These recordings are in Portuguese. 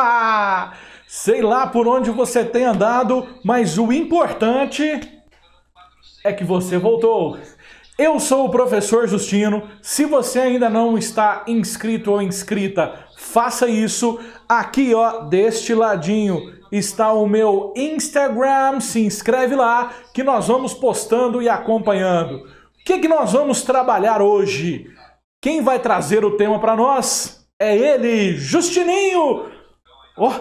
Sei lá por onde você tem andado, mas o importante é que você voltou. Eu sou o professor Justino. Se você ainda não está inscrito ou inscrita, faça isso. Aqui, ó, deste ladinho está o meu Instagram. Se inscreve lá que nós vamos postando e acompanhando. O que, que nós vamos trabalhar hoje? Quem vai trazer o tema para nós é ele, Justininho! Ó, oh,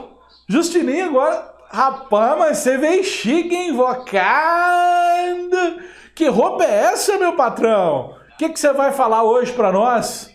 Justininho agora. Rapaz, mas você vem chique, Invocando. Que roupa é essa, meu patrão? O que, que você vai falar hoje para nós?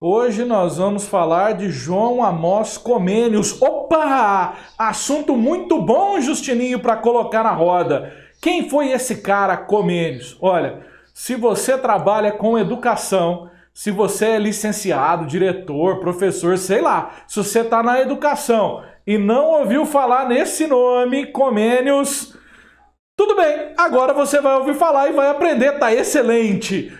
Hoje nós vamos falar de João Amós Comênios. Opa! Assunto muito bom, Justininho, para colocar na roda. Quem foi esse cara, Comênios? Olha, se você trabalha com educação, se você é licenciado, diretor, professor, sei lá, se você está na educação e não ouviu falar nesse nome, Comênios, tudo bem, agora você vai ouvir falar e vai aprender, tá excelente.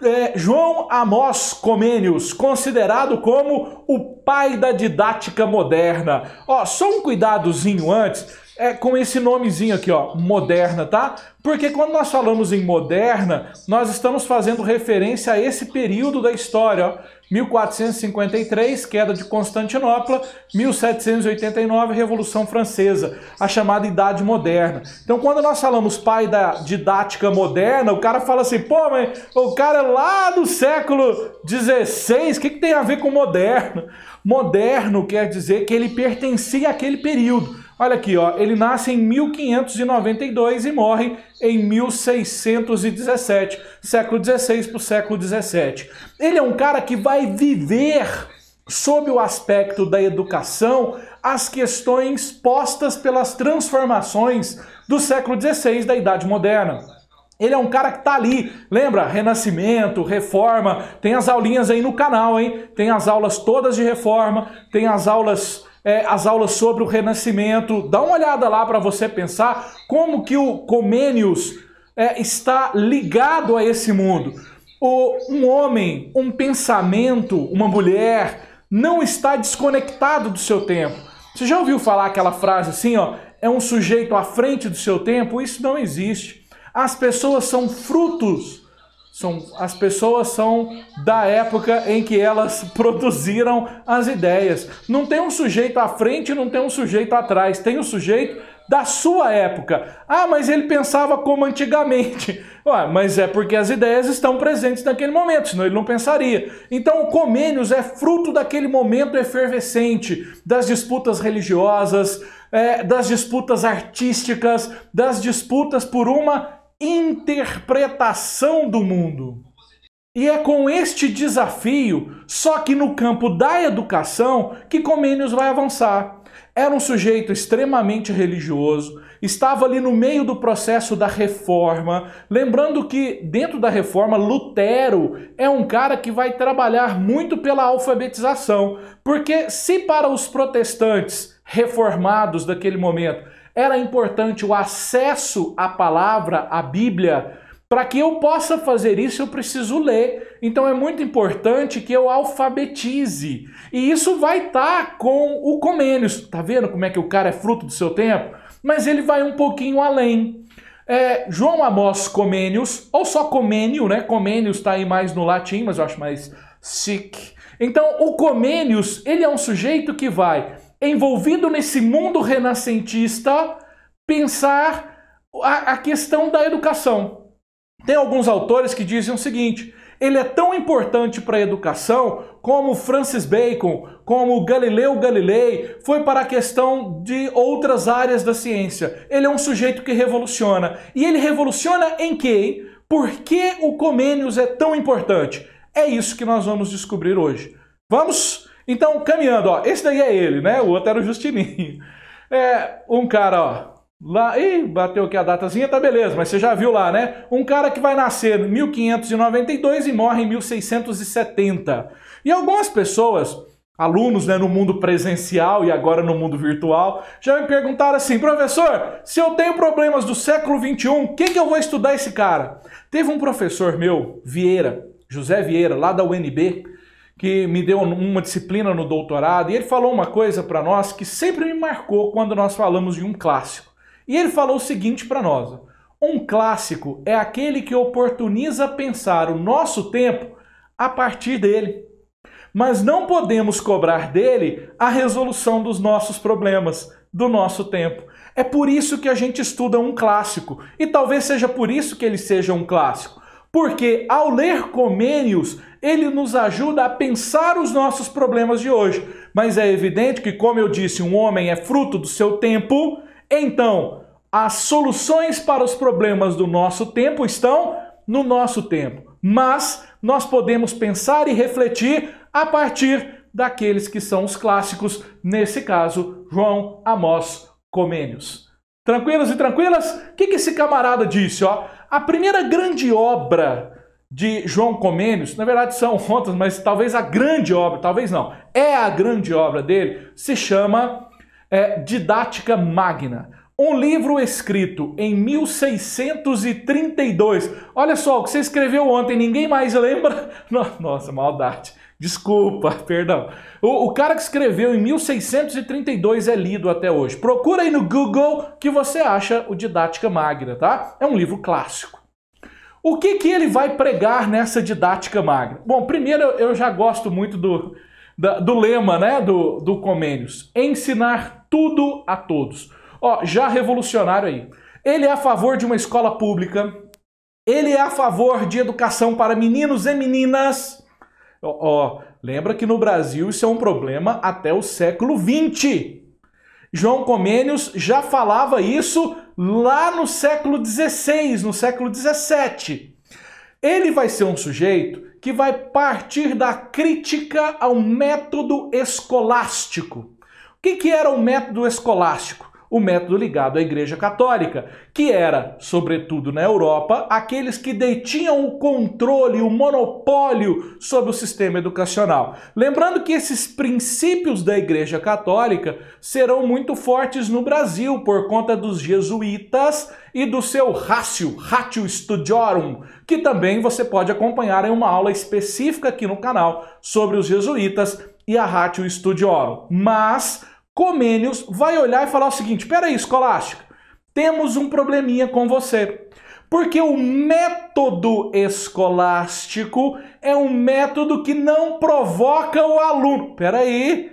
É, João Amós Comênios, considerado como o pai da didática moderna. Ó, só um cuidadozinho antes é, com esse nomezinho aqui, ó, moderna, tá? Porque quando nós falamos em moderna, nós estamos fazendo referência a esse período da história, ó, 1453, queda de Constantinopla, 1789, Revolução Francesa, a chamada Idade Moderna. Então, quando nós falamos pai da didática moderna, o cara fala assim, pô, mas o cara é lá do século XVI, o que, que tem a ver com moderno? Moderno quer dizer que ele pertencia àquele período. Olha aqui, ó, ele nasce em 1592 e morre em 1617, século XVI para o século XVII. Ele é um cara que vai viver sob o aspecto da educação as questões postas pelas transformações do século XVI da Idade Moderna. Ele é um cara que tá ali, lembra? Renascimento, reforma, tem as aulinhas aí no canal, hein? Tem as aulas todas de reforma, tem as aulas é, as aulas sobre o Renascimento. Dá uma olhada lá para você pensar como que o Comênios é, está ligado a esse mundo. O, um homem, um pensamento, uma mulher não está desconectado do seu tempo. Você já ouviu falar aquela frase assim, ó? É um sujeito à frente do seu tempo? Isso não existe. As pessoas são frutos são, as pessoas são da época em que elas produziram as ideias. Não tem um sujeito à frente, não tem um sujeito atrás. Tem o um sujeito da sua época. Ah, mas ele pensava como antigamente. Ué, mas é porque as ideias estão presentes naquele momento, senão ele não pensaria. Então o Comênios é fruto daquele momento efervescente, das disputas religiosas, é, das disputas artísticas, das disputas por uma interpretação do mundo. E é com este desafio, só que no campo da educação, que Comênios vai avançar. Era um sujeito extremamente religioso, estava ali no meio do processo da reforma. Lembrando que, dentro da reforma, Lutero é um cara que vai trabalhar muito pela alfabetização. Porque, se para os protestantes reformados daquele momento era importante o acesso à palavra, à Bíblia. Para que eu possa fazer isso, eu preciso ler. Então é muito importante que eu alfabetize. E isso vai estar tá com o Comênios. Tá vendo como é que o cara é fruto do seu tempo? Mas ele vai um pouquinho além. É, João Amós Comênios, ou só Comênio, né? Comênios está aí mais no latim, mas eu acho mais sic. Então, o Comênios, ele é um sujeito que vai envolvido nesse mundo renascentista, pensar a, a questão da educação. Tem alguns autores que dizem o seguinte: ele é tão importante para a educação como Francis Bacon, como Galileu Galilei, foi para a questão de outras áreas da ciência. Ele é um sujeito que revoluciona. E ele revoluciona em quem? Por que o Comênios é tão importante? É isso que nós vamos descobrir hoje. Vamos então, caminhando, ó, esse daí é ele, né? O outro era o Justininho. É, um cara, ó, lá, ih, bateu aqui a datazinha, tá beleza, mas você já viu lá, né? Um cara que vai nascer em 1592 e morre em 1670. E algumas pessoas alunos né, no mundo presencial e agora no mundo virtual, já me perguntaram assim, professor, se eu tenho problemas do século XXI, quem que eu vou estudar esse cara? Teve um professor meu, Vieira, José Vieira, lá da UNB, que me deu uma disciplina no doutorado, e ele falou uma coisa para nós que sempre me marcou quando nós falamos de um clássico. E ele falou o seguinte para nós: um clássico é aquele que oportuniza pensar o nosso tempo a partir dele. Mas não podemos cobrar dele a resolução dos nossos problemas, do nosso tempo. É por isso que a gente estuda um clássico. E talvez seja por isso que ele seja um clássico porque ao ler Comênios, ele nos ajuda a pensar os nossos problemas de hoje. Mas é evidente que, como eu disse, um homem é fruto do seu tempo, então as soluções para os problemas do nosso tempo estão no nosso tempo. Mas nós podemos pensar e refletir a partir daqueles que são os clássicos, nesse caso, João Amós Comênios. Tranquilos e tranquilas? O que, que esse camarada disse? Ó? A primeira grande obra de João Comênios, na verdade são contas, mas talvez a grande obra, talvez não, é a grande obra dele, se chama é, Didática Magna. Um livro escrito em 1632. Olha só, o que você escreveu ontem, ninguém mais lembra? Nossa, maldade. Desculpa, perdão. O, o, cara que escreveu em 1632 é lido até hoje. Procura aí no Google que você acha o Didática Magna, tá? É um livro clássico. O que, que ele vai pregar nessa Didática Magna? Bom, primeiro eu já gosto muito do, da, do lema né, do, do Comênios. Ensinar tudo a todos. Ó, já revolucionário aí. Ele é a favor de uma escola pública. Ele é a favor de educação para meninos e meninas Ó, ó, lembra que no Brasil isso é um problema até o século XX. João Comênios já falava isso lá no século XVI, no século XVII. Ele vai ser um sujeito que vai partir da crítica ao método escolástico. O que, que era o método escolástico? o método ligado à Igreja Católica, que era, sobretudo na Europa, aqueles que detinham o controle, o monopólio sobre o sistema educacional. Lembrando que esses princípios da Igreja Católica serão muito fortes no Brasil por conta dos jesuítas e do seu ratio, ratio studiorum, que também você pode acompanhar em uma aula específica aqui no canal sobre os jesuítas e a ratio studiorum. Mas Comênios vai olhar e falar o seguinte: peraí, escolástico, temos um probleminha com você. Porque o método escolástico é um método que não provoca o aluno. Peraí,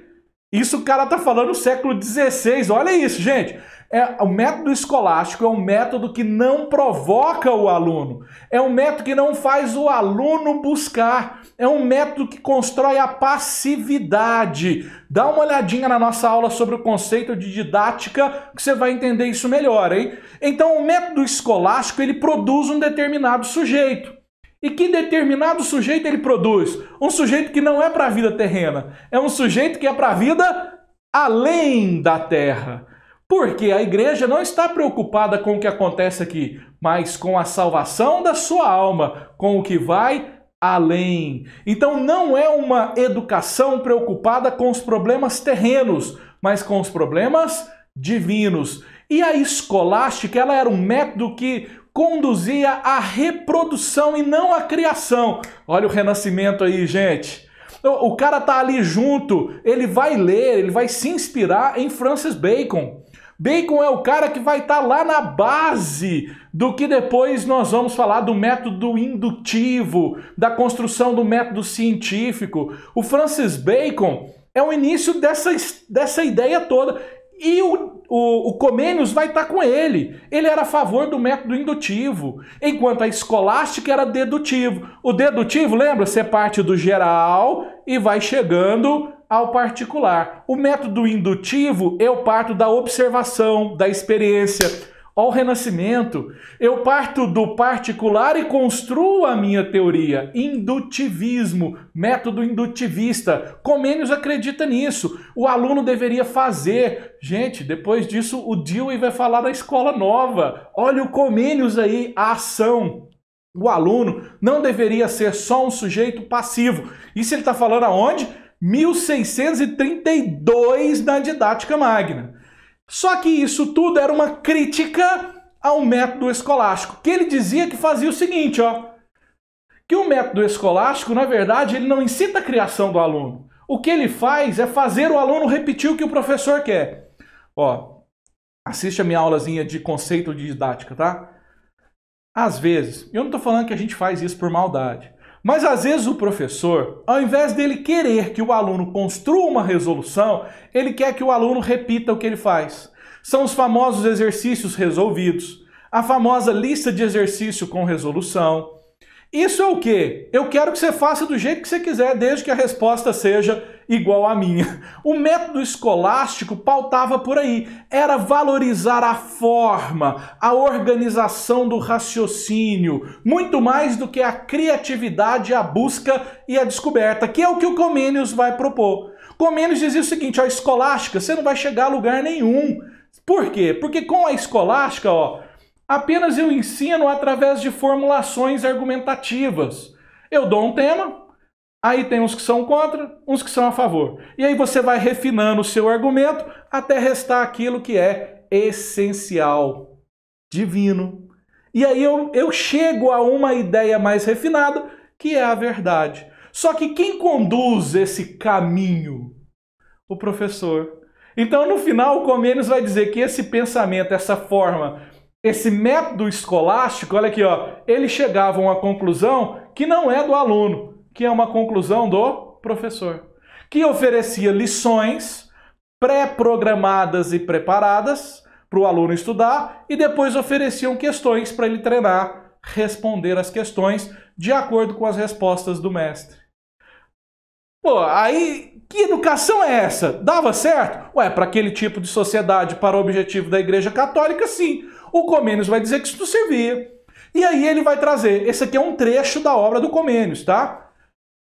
isso o cara tá falando século XVI, olha isso, gente. É, o método escolástico é um método que não provoca o aluno, é um método que não faz o aluno buscar, é um método que constrói a passividade. Dá uma olhadinha na nossa aula sobre o conceito de didática que você vai entender isso melhor, hein? Então, o método escolástico ele produz um determinado sujeito. E que determinado sujeito ele produz? Um sujeito que não é para a vida terrena, é um sujeito que é para a vida além da terra. Porque a igreja não está preocupada com o que acontece aqui, mas com a salvação da sua alma, com o que vai além. Então não é uma educação preocupada com os problemas terrenos, mas com os problemas divinos. E a escolástica, ela era um método que conduzia à reprodução e não à criação. Olha o renascimento aí, gente. O cara tá ali junto, ele vai ler, ele vai se inspirar em Francis Bacon. Bacon é o cara que vai estar tá lá na base do que depois nós vamos falar do método indutivo, da construção do método científico. O Francis Bacon é o início dessa, dessa ideia toda. E o, o, o Comênios vai estar tá com ele. Ele era a favor do método indutivo, enquanto a escolástica era dedutivo. O dedutivo, lembra? Você parte do geral e vai chegando ao particular. O método indutivo, eu parto da observação, da experiência. Ao renascimento, eu parto do particular e construo a minha teoria. Indutivismo, método indutivista. Comênios acredita nisso. O aluno deveria fazer. Gente, depois disso, o Dewey vai falar da escola nova. Olha o Comênios aí, a ação. O aluno não deveria ser só um sujeito passivo. Isso ele está falando aonde? 1632 na Didática Magna. Só que isso tudo era uma crítica ao método escolástico, que ele dizia que fazia o seguinte, ó, que o método escolástico, na verdade, ele não incita a criação do aluno. O que ele faz é fazer o aluno repetir o que o professor quer. Ó, assiste a minha aulazinha de conceito de didática, tá? Às vezes, eu não estou falando que a gente faz isso por maldade. Mas às vezes o professor, ao invés dele querer que o aluno construa uma resolução, ele quer que o aluno repita o que ele faz. São os famosos exercícios resolvidos, a famosa lista de exercício com resolução, isso é o quê? Eu quero que você faça do jeito que você quiser, desde que a resposta seja igual à minha. O método escolástico pautava por aí, era valorizar a forma, a organização do raciocínio, muito mais do que a criatividade, a busca e a descoberta, que é o que o Comênios vai propor. Comênios dizia o seguinte, a escolástica, você não vai chegar a lugar nenhum. Por quê? Porque com a escolástica, ó, Apenas eu ensino através de formulações argumentativas. Eu dou um tema, aí tem uns que são contra, uns que são a favor. E aí você vai refinando o seu argumento até restar aquilo que é essencial, divino. E aí eu, eu chego a uma ideia mais refinada, que é a verdade. Só que quem conduz esse caminho? O professor. Então, no final, o Comênios vai dizer que esse pensamento, essa forma esse método escolástico, olha aqui, ó, ele chegava a uma conclusão que não é do aluno, que é uma conclusão do professor, que oferecia lições pré-programadas e preparadas para o aluno estudar e depois ofereciam questões para ele treinar, responder as questões de acordo com as respostas do mestre. Pô, aí que educação é essa? Dava certo? Ué, para aquele tipo de sociedade, para o objetivo da Igreja Católica, sim. O Comênios vai dizer que isso não servia. E aí ele vai trazer, esse aqui é um trecho da obra do Comênios, tá?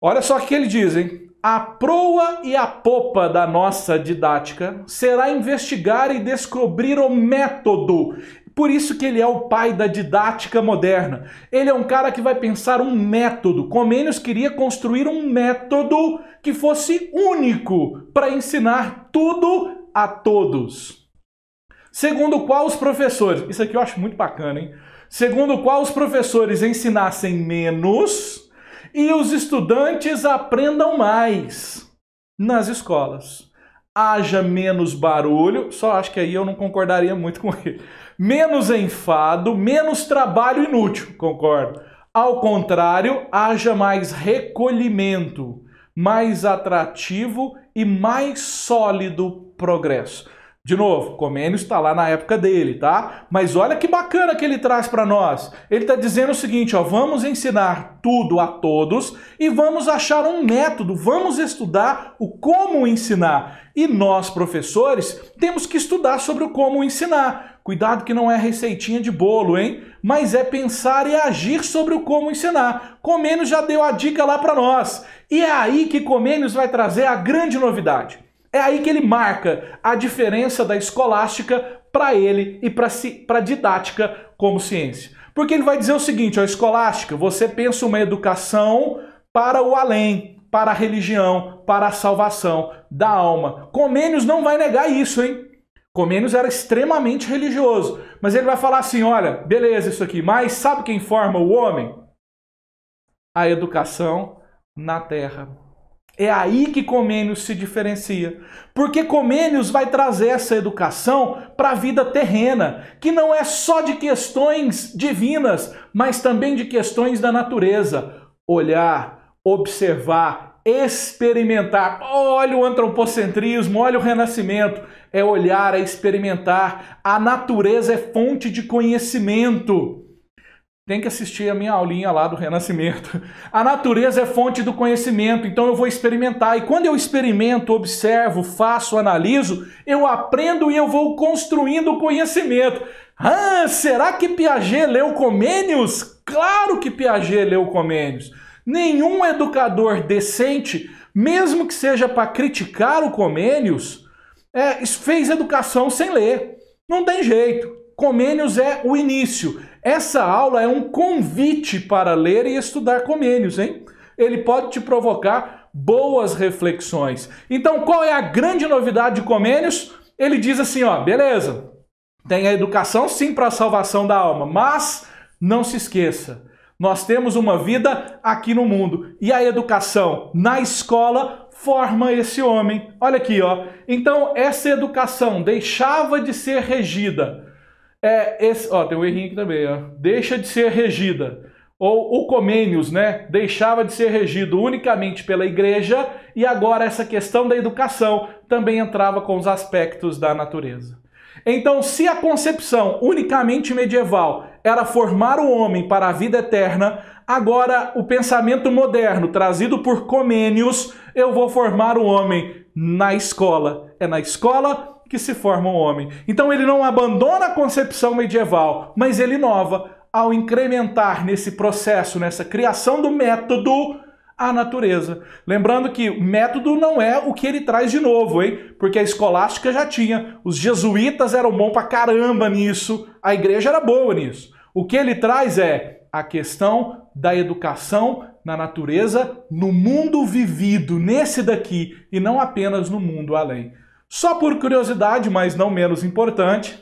Olha só o que ele diz, hein? A proa e a popa da nossa didática será investigar e descobrir o método por isso que ele é o pai da didática moderna. Ele é um cara que vai pensar um método. Comênios queria construir um método que fosse único para ensinar tudo a todos. Segundo o qual os professores, isso aqui eu acho muito bacana, hein? Segundo o qual os professores ensinassem menos e os estudantes aprendam mais nas escolas haja menos barulho, só acho que aí eu não concordaria muito com ele. Menos enfado, menos trabalho inútil, concordo. Ao contrário, haja mais recolhimento, mais atrativo e mais sólido progresso. De novo, Comênio está lá na época dele, tá? Mas olha que bacana que ele traz para nós. Ele está dizendo o seguinte, ó, vamos ensinar tudo a todos e vamos achar um método, vamos estudar o como ensinar. E nós, professores, temos que estudar sobre o como ensinar. Cuidado que não é receitinha de bolo, hein? Mas é pensar e agir sobre o como ensinar. Comênios já deu a dica lá para nós. E é aí que Comênios vai trazer a grande novidade. É aí que ele marca a diferença da escolástica para ele e para a didática como ciência. Porque ele vai dizer o seguinte, a escolástica, você pensa uma educação para o além, para a religião, para a salvação da alma. Comênios não vai negar isso, hein? Comênios era extremamente religioso, mas ele vai falar assim, olha, beleza isso aqui, mas sabe quem forma o homem? A educação na terra. É aí que Comênios se diferencia. Porque Comênios vai trazer essa educação para a vida terrena, que não é só de questões divinas, mas também de questões da natureza. Olhar, observar, experimentar. Olha o antropocentrismo, olha o renascimento. É olhar, é experimentar. A natureza é fonte de conhecimento. Tem que assistir a minha aulinha lá do Renascimento. A natureza é fonte do conhecimento, então eu vou experimentar. E quando eu experimento, observo, faço, analiso, eu aprendo e eu vou construindo o conhecimento. Ah, será que Piaget leu Comênios? Claro que Piaget leu Comênios. Nenhum educador decente, mesmo que seja para criticar o Comênios, é, fez educação sem ler. Não tem jeito. Comênios é o início. Essa aula é um convite para ler e estudar Comênios, hein? Ele pode te provocar boas reflexões. Então, qual é a grande novidade de Comênios? Ele diz assim, ó, beleza. Tem a educação sim para a salvação da alma, mas não se esqueça, nós temos uma vida aqui no mundo e a educação na escola forma esse homem. Olha aqui, ó. Então essa educação deixava de ser regida é, esse, ó, tem um errinho aqui também, ó. Deixa de ser regida. Ou o Comênios, né? Deixava de ser regido unicamente pela igreja e agora essa questão da educação também entrava com os aspectos da natureza. Então, se a concepção unicamente medieval era formar o homem para a vida eterna, agora o pensamento moderno trazido por Comênios, eu vou formar o homem na escola. É na escola que se forma o um homem. Então ele não abandona a concepção medieval, mas ele inova ao incrementar nesse processo, nessa criação do método, a natureza. Lembrando que método não é o que ele traz de novo, hein? Porque a escolástica já tinha, os jesuítas eram bons pra caramba nisso, a igreja era boa nisso. O que ele traz é a questão da educação na natureza, no mundo vivido, nesse daqui, e não apenas no mundo além. Só por curiosidade, mas não menos importante,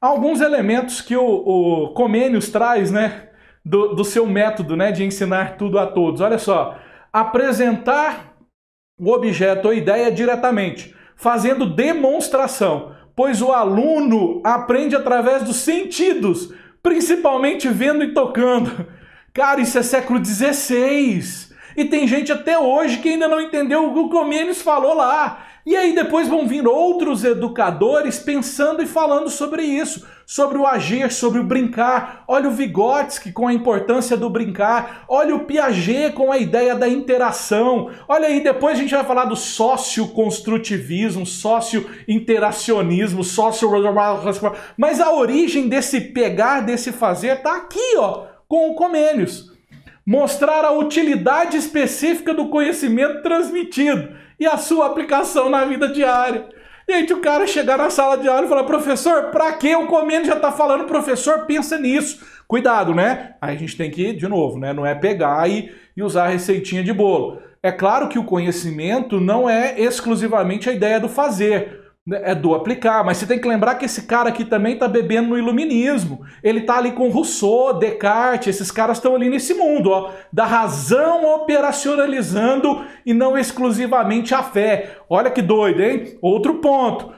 alguns elementos que o, o Comênios traz né, do, do seu método né, de ensinar tudo a todos. Olha só, apresentar o objeto ou ideia diretamente, fazendo demonstração, pois o aluno aprende através dos sentidos, principalmente vendo e tocando. Cara, isso é século XVI. E tem gente até hoje que ainda não entendeu o que o Comênios falou lá. E aí depois vão vir outros educadores pensando e falando sobre isso, sobre o agir, sobre o brincar. Olha o Vygotsky com a importância do brincar, olha o Piaget com a ideia da interação. Olha aí, depois a gente vai falar do socioconstrutivismo, sócio-interacionismo, sócio... Mas a origem desse pegar, desse fazer, tá aqui, ó, com o Comênios. Mostrar a utilidade específica do conhecimento transmitido e a sua aplicação na vida diária. Gente, o cara chegar na sala de aula e falar, professor, pra que o comendo já tá falando, professor, pensa nisso. Cuidado, né? Aí a gente tem que, de novo, né? Não é pegar e, e usar a receitinha de bolo. É claro que o conhecimento não é exclusivamente a ideia do fazer. Né, é do aplicar, mas você tem que lembrar que esse cara aqui também está bebendo no iluminismo. Ele está ali com Rousseau, Descartes, esses caras estão ali nesse mundo, ó, da razão operacionalizando e não exclusivamente a fé. Olha que doido, hein? Outro ponto.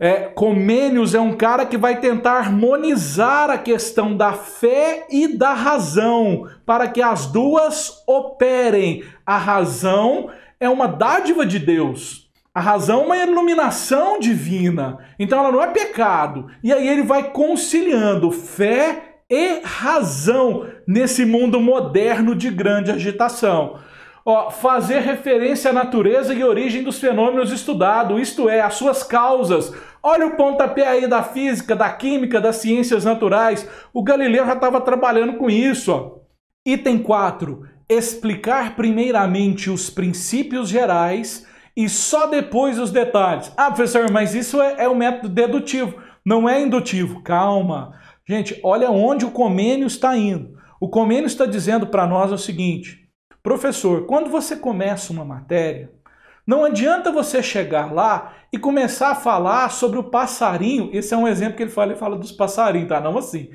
É, Comênios é um cara que vai tentar harmonizar a questão da fé e da razão, para que as duas operem. A razão é uma dádiva de Deus, a razão é uma iluminação divina. Então ela não é pecado. E aí ele vai conciliando fé e razão nesse mundo moderno de grande agitação. Ó, fazer referência à natureza e origem dos fenômenos estudados, isto é, as suas causas. Olha o pontapé aí da física, da química, das ciências naturais. O Galileu já estava trabalhando com isso. Ó. Item 4. Explicar primeiramente os princípios gerais e só depois os detalhes. Ah, professor, mas isso é, é o método dedutivo, não é indutivo. Calma. Gente, olha onde o Comênio está indo. O Comênio está dizendo para nós o seguinte: professor, quando você começa uma matéria, não adianta você chegar lá e começar a falar sobre o passarinho. Esse é um exemplo que ele fala, ele fala dos passarinhos, tá? Não assim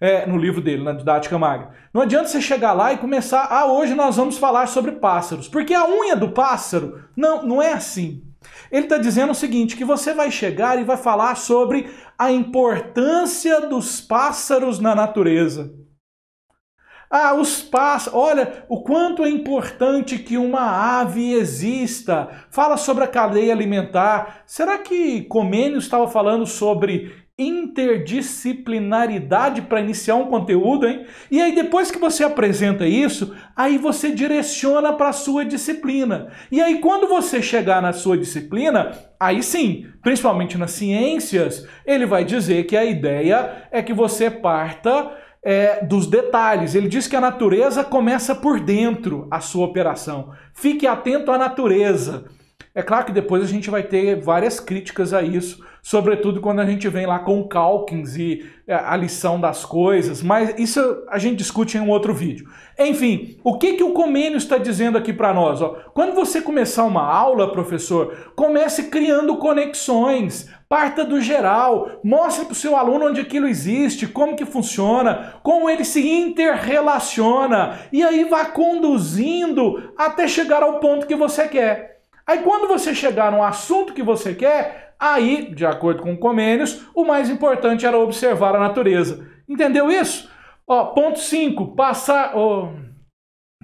é, no livro dele, na didática magra. Não adianta você chegar lá e começar, ah, hoje nós vamos falar sobre pássaros, porque a unha do pássaro, não, não é assim. Ele está dizendo o seguinte, que você vai chegar e vai falar sobre a importância dos pássaros na natureza. Ah, os pássaros. Olha o quanto é importante que uma ave exista. Fala sobre a cadeia alimentar. Será que Comênio estava falando sobre interdisciplinaridade para iniciar um conteúdo, hein? E aí depois que você apresenta isso, aí você direciona para a sua disciplina. E aí quando você chegar na sua disciplina, aí sim, principalmente nas ciências, ele vai dizer que a ideia é que você parta é, dos detalhes. Ele diz que a natureza começa por dentro a sua operação. Fique atento à natureza. É claro que depois a gente vai ter várias críticas a isso, sobretudo quando a gente vem lá com o Calkins e é, a lição das coisas, mas isso a gente discute em um outro vídeo. Enfim, o que, que o Comênio está dizendo aqui para nós? Ó? Quando você começar uma aula, professor, comece criando conexões, parta do geral, mostre para o seu aluno onde aquilo existe, como que funciona, como ele se interrelaciona, e aí vá conduzindo até chegar ao ponto que você quer. Aí quando você chegar no assunto que você quer, aí, de acordo com Comênios, o mais importante era observar a natureza. Entendeu isso? Ó, ponto 5, passar... Oh,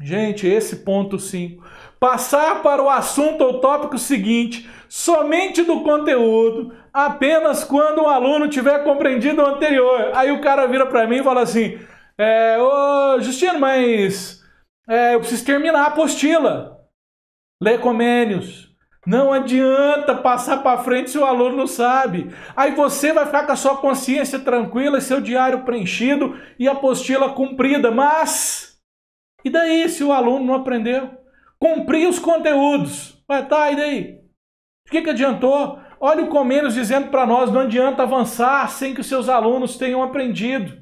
gente, esse ponto 5. Passar para o assunto ou tópico seguinte, somente do conteúdo, apenas quando o aluno tiver compreendido o anterior. Aí o cara vira para mim e fala assim, é, ô Justino, mas é, eu preciso terminar a apostila. Lecomênios. Não adianta passar para frente se o aluno não sabe. Aí você vai ficar com a sua consciência tranquila, seu diário preenchido e a apostila cumprida. Mas e daí se o aluno não aprendeu? Cumprir os conteúdos. Vai tá, e daí? O que, que adiantou? Olha o Comênios dizendo para nós: não adianta avançar sem que os seus alunos tenham aprendido.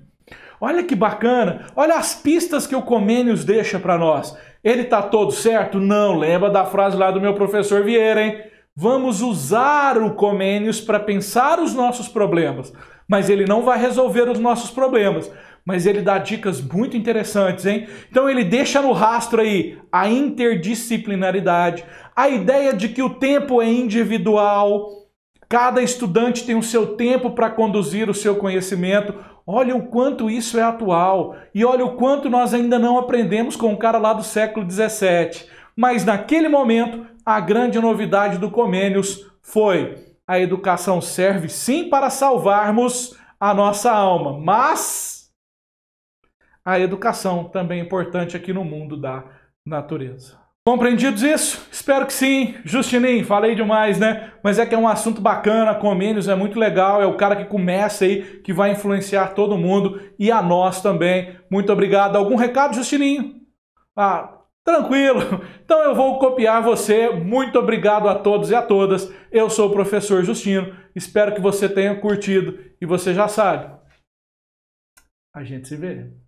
Olha que bacana, olha as pistas que o Comênios deixa para nós. Ele está todo certo? Não, lembra da frase lá do meu professor Vieira, hein? Vamos usar o Comênios para pensar os nossos problemas, mas ele não vai resolver os nossos problemas. Mas ele dá dicas muito interessantes, hein? Então ele deixa no rastro aí a interdisciplinaridade, a ideia de que o tempo é individual, cada estudante tem o seu tempo para conduzir o seu conhecimento, Olha o quanto isso é atual e olha o quanto nós ainda não aprendemos com o cara lá do século 17. Mas naquele momento, a grande novidade do Comênios foi: a educação serve sim para salvarmos a nossa alma, mas a educação também é importante aqui no mundo da natureza. Compreendidos isso? Espero que sim. Justininho, falei demais, né? Mas é que é um assunto bacana, Comênios é muito legal, é o cara que começa aí, que vai influenciar todo mundo e a nós também. Muito obrigado. Algum recado, Justininho? Ah, tranquilo. Então eu vou copiar você. Muito obrigado a todos e a todas. Eu sou o professor Justino. Espero que você tenha curtido e você já sabe. A gente se vê.